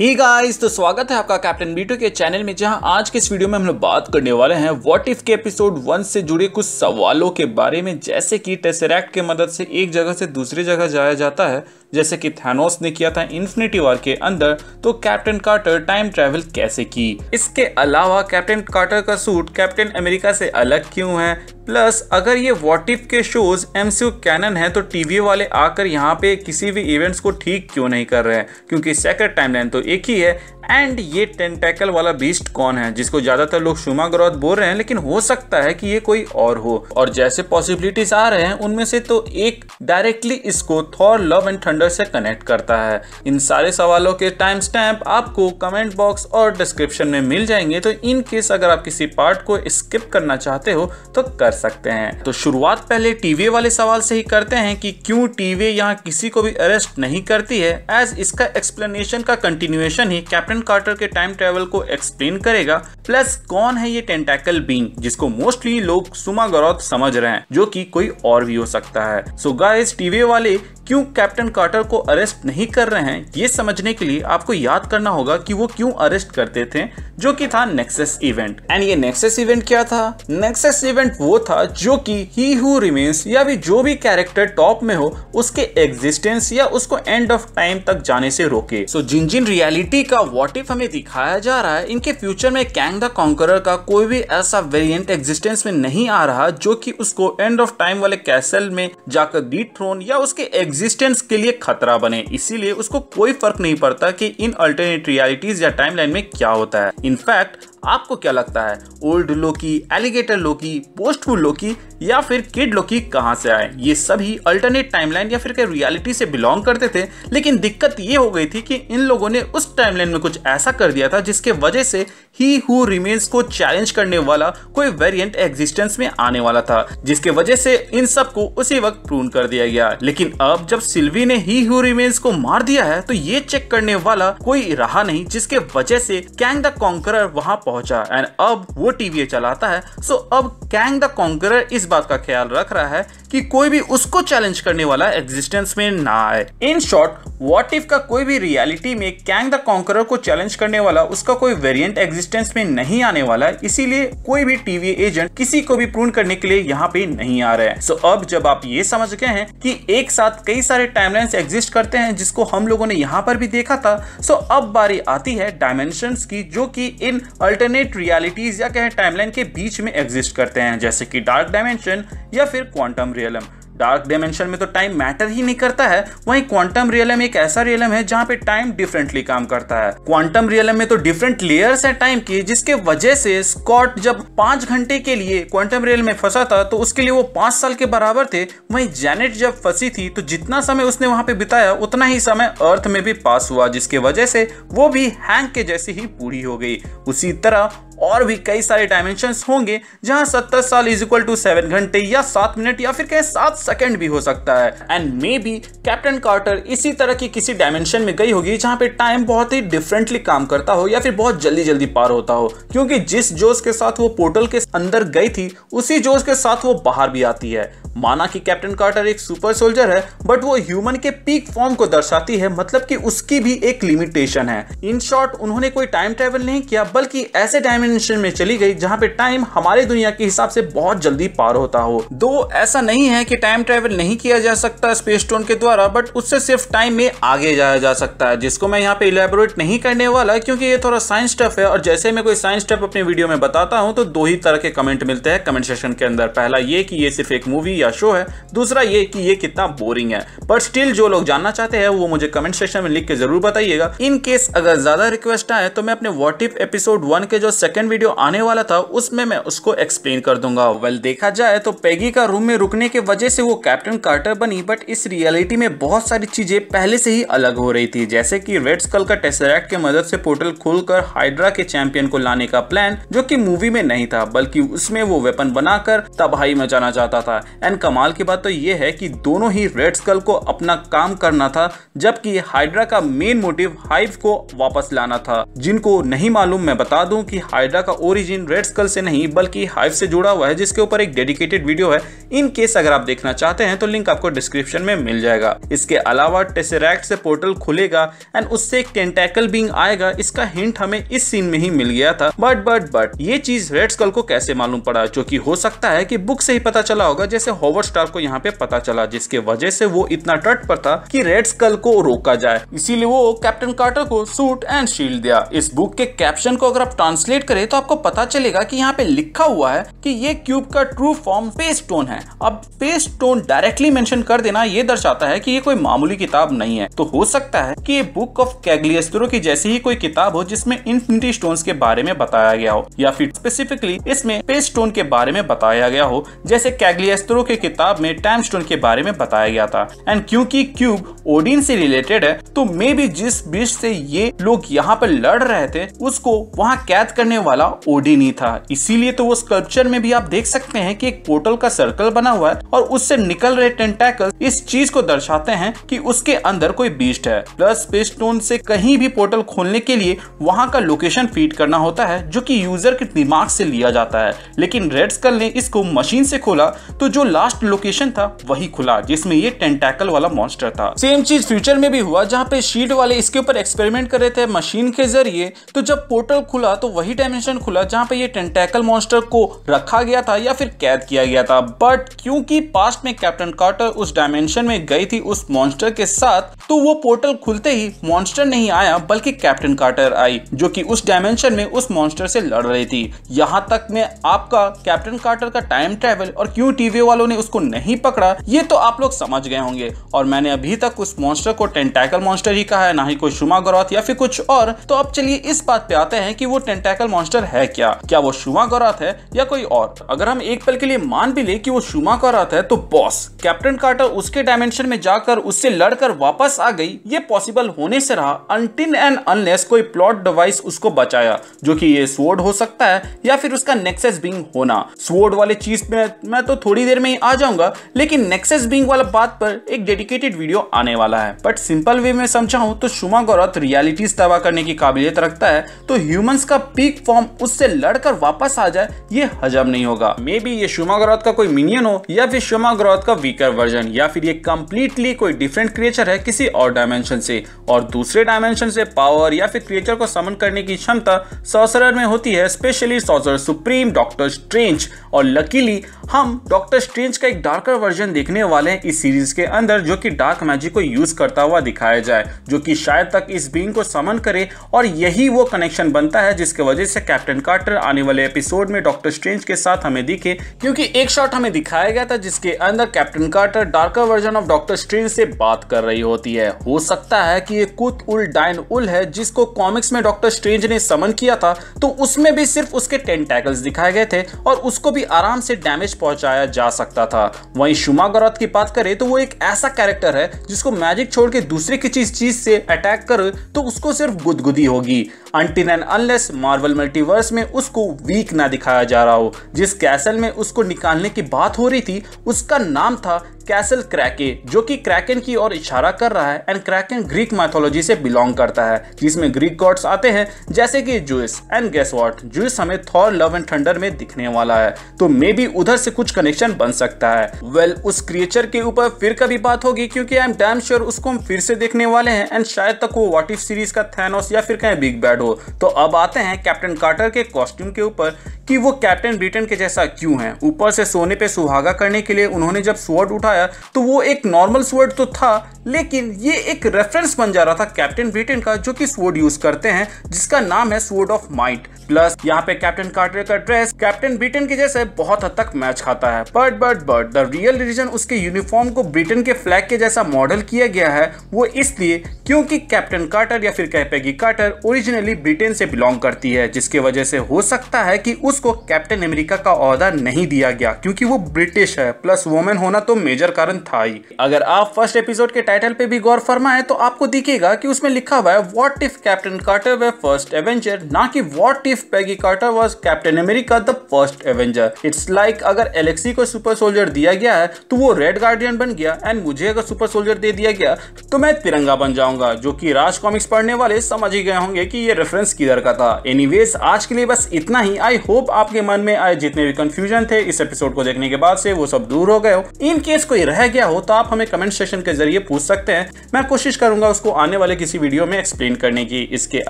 ही guys तो स्वागत है आपका कैप्टन बीटो के चैनल में जहां आज के इस वीडियो में हम लोग बात करने वाले हैं व्हाट इफ के एपिसोड वन से जुड़े कुछ सवालों के बारे में जैसे कि टेसरैक्ट के मदद से एक जगह से दूसरी जगह जाया जाता है जैसे कि थैनोस ने किया था इन्फिनिटी वॉर के अंदर तो कैप्टन कार्टर टाइम ट्रेवल कैसे की इसके अलावा कैप्टन कार्टर का सूट कैप्टन अमेरिका से अलग क्यों है प्लस अगर ये वॉट इफ के शोज एम सी कैनन है तो टीवी वाले आकर यहाँ पे किसी भी इवेंट्स को ठीक क्यों नहीं कर रहे हैं क्योंकि सेकंड टाइमलाइन तो एक ही है एंड ये टेंटेकल वाला बीस्ट कौन है जिसको ज्यादातर लोग शुमा ग्रोथ बोल रहे हैं लेकिन हो सकता है कि ये कोई और हो और जैसे पॉसिबिलिटीज आ रहे हैं उनमें से तो एक डायरेक्टली इसको थॉर लव एंड थंडर से कनेक्ट करता है इन सारे सवालों के टाइम स्टैम्प आपको कमेंट बॉक्स और डिस्क्रिप्शन में मिल जाएंगे तो इन केस अगर आप किसी पार्ट को स्किप करना चाहते हो तो कर सकते हैं तो शुरुआत पहले टीवी वाले सवाल से ही करते हैं कि क्यों टीवी यहाँ किसी को भी अरेस्ट नहीं करती है एज इसका एक्सप्लेनेशन का कंटिन्यूएशन ही कैप्टन कैप्टन कार्टर के टाइम ट्रेवल को एक्सप्लेन करेगा प्लस कौन है ये टेंटेकल बींग जिसको मोस्टली लोग सुमा गौरव समझ रहे हैं जो कि कोई और भी हो सकता है सो गाइस टीवी वाले क्यों कैप्टन कार्टर को अरेस्ट नहीं कर रहे हैं ये समझने के लिए आपको याद करना होगा कि वो क्यों अरेस्ट करते थे जो कि था नेक्सस इवेंट एंड ये नेक्सस इवेंट क्या था नेक्सस इवेंट वो था जो कि ही हु रिमेंस या भी जो भी कैरेक्टर टॉप में हो उसके एग्जिस्टेंस या उसको एंड ऑफ टाइम तक जाने से रोके सो so, जिन जिन रियलिटी का वॉट वॉट इफ हमें दिखाया जा रहा है इनके फ्यूचर में कैंग द कॉन्करर का कोई भी ऐसा वेरिएंट एग्जिस्टेंस में नहीं आ रहा जो कि उसको एंड ऑफ टाइम वाले कैसल में जाकर डी थ्रोन या उसके एग्जिस्टेंस के लिए खतरा बने इसीलिए उसको कोई फर्क नहीं पड़ता कि इन अल्टरनेट रियालिटीज या टाइमलाइन में क्या होता है इनफैक्ट आपको क्या लगता है ओल्ड लोकी एलिगेटर लोकी पोस्टफुल लोकी या फिर किड लोकी कहाँ से आए ये सभी अल्टरनेट टाइमलाइन या फिर रियलिटी से बिलोंग करते थे लेकिन दिक्कत ये हो गई थी कि इन लोगों ने उस टाइमलाइन में कुछ ऐसा कर दिया था जिसके वजह से ही हु रिमेन्स को चैलेंज करने वाला कोई वेरियंट एग्जिस्टेंस में आने वाला था जिसके वजह से इन सबको उसी वक्त प्रून कर दिया गया लेकिन अब जब सिल्वी ने ही हु रिमेन्स को मार दिया है तो ये चेक करने वाला कोई रहा नहीं जिसके वजह से कैंग द कॉन्करर वहाँ पहुंचा एंड अब वो टीवीए चलाता है सो अब कैंग द कॉन्करर इस बात का ख्याल रख रहा है कि कोई भी उसको चैलेंज करने वाला एग्जिस्टेंस में ना आए इन शॉर्ट व्हाट इफ का कोई भी रियलिटी में कैंग द कॉन्करर को चैलेंज करने वाला उसका कोई वेरिएंट एग्जिस्टेंस में नहीं आने वाला है इसीलिए कोई भी टीवी एजेंट किसी को भी प्रून करने के लिए यहाँ पे नहीं आ रहे हैं सो so, अब जब आप ये समझ गए हैं कि एक साथ कई सारे टाइमलाइंस एग्जिस्ट करते हैं जिसको हम लोगों ने यहाँ पर भी देखा था सो so, अब बारी आती है डायमेंशन की जो कि इन अल्टरनेट रियालिटीज या कहें टाइमलाइन के बीच में एग्जिस्ट करते हैं जैसे कि डार्क डायमेंशन या फिर क्वांटम रियलम डार्क डायमेंशन में तो टाइम मैटर ही नहीं करता है वहीं क्वांटम रियलम एक ऐसा रियलम है जहाँ पे टाइम डिफरेंटली काम करता है क्वांटम रियलम में तो डिफरेंट लेयर्स है टाइम की जिसके वजह से स्कॉट जब पांच घंटे के लिए क्वांटम रियल में फंसा था तो उसके लिए वो पांच साल के बराबर थे वहीं जैनेट जब फंसी थी तो जितना समय उसने वहां पे बिताया उतना ही समय अर्थ में भी पास हुआ जिसके वजह से वो भी हैंक के जैसी ही पूरी हो गई उसी तरह और भी कई सारे डायमेंशन होंगे जहां 70 साल इज इक्वल टू सेवन घंटे या सात मिनट या फिर कहें सात सेकेंड भी हो सकता है and maybe captain Carter इसी तरह की किसी डायमेंशन में गई होगी जहां पे टाइम बहुत ही डिफरेंटली काम करता हो या फिर बहुत जल्दी जल्दी पार होता हो क्योंकि जिस जोश के साथ वो पोर्टल के अंदर गई थी उसी जोश के साथ वो बाहर भी आती है माना कि कैप्टन कार्टर एक सुपर सोल्जर है बट वो ह्यूमन के पीक फॉर्म को दर्शाती है मतलब कि उसकी भी एक लिमिटेशन है इन शॉर्ट उन्होंने कोई टाइम ट्रेवल नहीं किया बल्कि ऐसे डायमेंशन डायमेंशन में चली गई जहाँ पे टाइम हमारे दुनिया के हिसाब से बहुत जल्दी पार होता हो दो ऐसा नहीं है कि टाइम ट्रेवल नहीं किया जा सकता स्पेस स्टोन के द्वारा बट उससे सिर्फ टाइम में आगे जाया जा सकता है जिसको मैं यहाँ पे इलेबोरेट नहीं करने वाला क्योंकि ये थोड़ा साइंस टफ है और जैसे मैं कोई साइंस टफ अपने वीडियो में बताता हूँ तो दो ही तरह के कमेंट मिलते हैं कमेंट सेशन के अंदर पहला ये कि ये सिर्फ एक मूवी या शो है दूसरा ये कि ये कितना बोरिंग है बट स्टिल जो लोग जानना चाहते हैं वो मुझे कमेंट सेक्शन में लिख के जरूर बताइएगा इन केस अगर ज्यादा रिक्वेस्ट आए तो मैं अपने व्हाट इफ एपिसोड वन के जो सेकंड सेकंड वीडियो आने वाला था उसमें मैं उसको एक्सप्लेन कर दूंगा वेल देखा जाए तो पेगी का रूम में रुकने की वजह से वो कैप्टन कार्टर बनी बट इस रियलिटी में बहुत सारी चीजें पहले से ही अलग हो रही थी जैसे कि रेड स्कल का टेसरैक्ट के मदद से पोर्टल खोलकर हाइड्रा के चैंपियन को लाने का प्लान जो कि मूवी में नहीं था बल्कि उसमें वो वेपन बनाकर तबाही मचाना चाहता था एंड कमाल की बात तो ये है कि दोनों ही रेड स्कल को अपना काम करना था जबकि हाइड्रा का मेन मोटिव हाइव को वापस लाना था जिनको नहीं मालूम मैं बता दूं कि हाइड्रा हाइड्रा का ओरिजिन रेड स्कल से नहीं बल्कि हाइव से जुड़ा हुआ है जिसके ऊपर एक डेडिकेटेड वीडियो है इन केस अगर आप देखना चाहते हैं तो लिंक आपको डिस्क्रिप्शन में मिल जाएगा इसके अलावा टेसेरैक्ट से पोर्टल खुलेगा एंड उससे एक टेंटेकल बींग आएगा इसका हिंट हमें इस सीन में ही मिल गया था बट बट बट ये चीज रेड स्कल को कैसे मालूम पड़ा जो की हो सकता है की बुक से ही पता चला होगा जैसे हॉवर स्टार को यहाँ पे पता चला जिसके वजह से वो इतना टट पर था की रेड स्कल को रोका जाए इसीलिए वो कैप्टन कार्टर को सूट एंड शील्ड दिया इस बुक के कैप्शन को अगर आप ट्रांसलेट करें करें तो आपको पता चलेगा कि यहाँ पे लिखा हुआ है कि ये क्यूब का ट्रू फॉर्म पेस्ट टोन है अब पेस्ट टोन डायरेक्टली मेंशन कर देना ये दर्शाता है कि ये कोई मामूली किताब नहीं है तो हो सकता है कि ये बुक ऑफ कैगलियस्त्रो की जैसी ही कोई किताब हो जिसमें इन्फिनिटी स्टोन के बारे में बताया गया हो या फिर स्पेसिफिकली इसमें पेस्ट स्टोन के बारे में बताया गया हो जैसे कैगलियस्त्रो की किताब में टाइम स्टोन के बारे में बताया गया था एंड क्यूँकी क्यूब ओडिन से रिलेटेड है तो मे बी जिस बीच से ये लोग यहाँ पर लड़ रहे थे उसको वहाँ कैद करने वाला ओडिनी था इसीलिए तो वो स्कल्पचर में भी आप देख सकते हैं कि एक पोर्टल का सर्कल बना हुआ है और उससे निकल रहे टेंटेकल इस चीज को दर्शाते हैं कि उसके अंदर कोई बीस्ट है प्लस स्पेस स्टोन से कहीं भी पोर्टल खोलने के लिए वहां का लोकेशन फीड करना होता है जो की यूजर के दिमाग से लिया जाता है लेकिन रेड स्कल ने इसको मशीन से खोला तो जो लास्ट लोकेशन था वही खुला जिसमें ये टेंटेकल वाला मॉन्स्टर था सेम चीज फ्यूचर में भी हुआ जहाँ पे शीट वाले इसके ऊपर एक्सपेरिमेंट कर रहे थे मशीन के जरिए तो जब पोर्टल खुला तो वही टाइम डायमेंशन खुला जहां पे ये टेंटेकल मॉन्स्टर को रखा गया था या फिर कैद किया गया था बट क्योंकि पास्ट में कैप्टन कार्टर उस डायमेंशन में गई थी उस मॉन्स्टर के साथ तो वो पोर्टल खुलते ही मॉन्स्टर नहीं आया बल्कि कैप्टन कार्टर आई जो कि उस डायमेंशन में उस मॉन्स्टर से लड़ रही थी यहाँ तक में आपका कैप्टन कार्टर का टाइम ट्रेवल और क्यों टीवी वालों ने उसको नहीं पकड़ा ये तो आप लोग समझ गए होंगे और मैंने अभी तक उस मॉन्स्टर को टेंटेकल मॉन्स्टर ही कहा है ना ही कोई शुमा गौरत या फिर कुछ और तो अब चलिए इस बात पे आते हैं कि वो टेंटेकल मॉन्स्टर है क्या क्या वो शुमा कौरात है या कोई और अगर हम एक पल के लिए मान भी ले कि वो शुमा कौरात है तो बॉस कैप्टन कार्टर उसके डायमेंशन में जाकर उससे लड़कर वापस आ गई ये पॉसिबल होने से रहा अनटिन एंड अनलेस कोई प्लॉट डिवाइस उसको बचाया जो कि ये स्वोर्ड हो सकता है या फिर उसका नेक्सेस बिंग होना स्वोर्ड वाले चीज में मैं तो थोड़ी देर में ही आ जाऊंगा लेकिन नेक्सेस बिंग वाला बात पर एक डेडिकेटेड वीडियो आने वाला है बट सिंपल वे में समझाऊं तो शुमा गौरत रियलिटीज तबाह करने की काबिलियत रखता है तो ह्यूमंस का पीक फॉर्म उससे लड़कर वापस आ जाए ये हजम नहीं होगा मे बी ये शुमा ग्रोथ का कोई मिनियन हो या फिर शुमा ग्रोथ का वीकर वर्जन या फिर ये कम्प्लीटली कोई डिफरेंट क्रिएचर है किसी और डायमेंशन से और दूसरे डायमेंशन से पावर या फिर क्रिएचर को समन करने की क्षमता सौसर में होती है specially sorcerer supreme doctor strange और लकीली हम डॉक्टर स्ट्रेंज का एक डार्कर वर्जन देखने वाले हैं इस सीरीज के अंदर जो कि डार्क मैजिक को यूज करता हुआ दिखाया जाए जो कि शायद तक इस बींग को समन करे और यही वो कनेक्शन बनता है जिसके वजह से से कैप्टन कार्टर आने वाले एपिसोड में डॉक्टर स्ट्रेंज के साथ हमें दिखे क्योंकि एक शॉट हमें दिखाया गया था जिसके अंदर captain Carter darker version of doctor strange से बात कर रही होती है हो सकता है कि ये कुत उल डाइन उल है जिसको कॉमिक्स में डॉक्टर स्ट्रेंज ने समन किया था तो उसमें भी सिर्फ उसके टेन टेंटेकल्स दिखाए गए थे और उसको भी आराम से डैमेज पहुंचाया जा सकता था वही शुमा गौरत की बात करें तो वो एक ऐसा कैरेक्टर है जिसको मैजिक छोड़ के दूसरे किसी चीज से अटैक कर तो उसको सिर्फ गुदगुदी होगी अनलेस मार्वल में मल्टीवर्स में उसको वीक ना दिखाया जा रहा हो जिस कैसल में उसको निकालने की बात हो रही थी उसका नाम था कैसल क्रैके जो कि क्रैकन की ओर इशारा कर रहा है एंड क्रैकन ग्रीक मैथोलॉजी से बिलोंग करता है जिसमें ग्रीक गॉड्स आते हैं जैसे कि Zeus and Gaia what Zeus हमें थॉर लव एंड थंडर में दिखने वाला है तो मे बी उधर से कुछ कनेक्शन बन सकता है वेल well, उस क्रिएचर के ऊपर फिर कभी बात होगी क्योंकि आई एम डैम श्योर उसको हम फिर से देखने वाले हैं एंड शायद तक वो वॉट इफ सीरीज का थैनोस या फिर कहें बिग बैड हो तो अब आते हैं कैप्टन कार्टर के कॉस्ट्यूम के ऊपर कि वो कैप्टन ब्रिटेन के जैसा क्यों है ऊपर से सोने पे सुहागा करने के लिए उन्होंने जब स्वॉर्ड उठाया आया तो वो एक नॉर्मल स्वर्ड तो था लेकिन ये एक रेफरेंस बन जा रहा था कैप्टन ब्रिटेन का जो कि स्वर्ड यूज करते हैं जिसका नाम है स्वर्ड ऑफ माइट प्लस यहाँ पे कैप्टन कार्टर का ड्रेस कैप्टन ब्रिटेन के जैसे बहुत हद तक मैच खाता है but but but the real reason उसके यूनिफॉर्म को ब्रिटेन के फ्लैग के जैसा मॉडल किया गया है वो इसलिए क्योंकि कैप्टन कार्टर या फिर कैपेगी कार्टर ओरिजिनली ब्रिटेन से बिलोंग करती है जिसके वजह से हो सकता है कि उसको कैप्टन अमेरिका का अहदा नहीं दिया गया क्योंकि वो ब्रिटिश है प्लस वोमेन होना तो मेजर मेजर कारण था ही अगर आप फर्स्ट एपिसोड के टाइटल पे भी गौर फरमाए तो आपको दिखेगा कि उसमें लिखा हुआ है what if captain Carter were first avenger ना कि what if Peggy Carter was captain America the first avenger it's like अगर एलेक्सी को सुपर सोल्जर दिया गया है तो वो रेड गार्डियन बन गया एंड मुझे अगर सुपर सोल्जर दे दिया गया तो मैं तिरंगा बन जाऊंगा जो कि राज कॉमिक्स पढ़ने वाले समझ ही गए होंगे कि ये रेफरेंस किधर का था एनीवेज आज के लिए बस इतना ही आई होप आपके मन में आए जितने भी कंफ्यूजन थे इस एपिसोड को देखने के बाद से वो सब दूर हो गए हो इन केस को कोई रह गया हो तो आप हमें कमेंट सेशन के जरिए पूछ सकते हैं मैं कोशिश करूंगा उसको आने वाले किसी वीडियो में एक्सप्लेन करने की इसके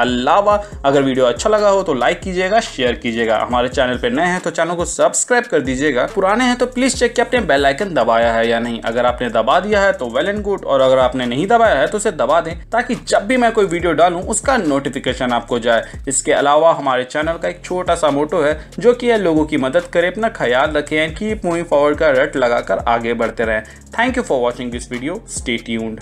अलावा अगर वीडियो अच्छा लगा हो तो लाइक कीजिएगा शेयर कीजिएगा हमारे चैनल पर नए हैं तो चैनल को सब्सक्राइब कर दीजिएगा पुराने हैं तो प्लीज चेक किया आपने बेलाइकन दबाया है या नहीं अगर आपने दबा दिया है तो वेल एंड गुड और अगर आपने नहीं दबाया है तो उसे दबा दें ताकि जब भी मैं कोई वीडियो डालूं उसका नोटिफिकेशन आपको जाए इसके अलावा हमारे चैनल का एक छोटा सा मोटो है जो कि है लोगों की मदद करे अपना ख्याल रखें एंड मूविंग फॉरवर्ड का रट लगाकर आगे बढ़ते बेहतर है thank you for watching this video stay tuned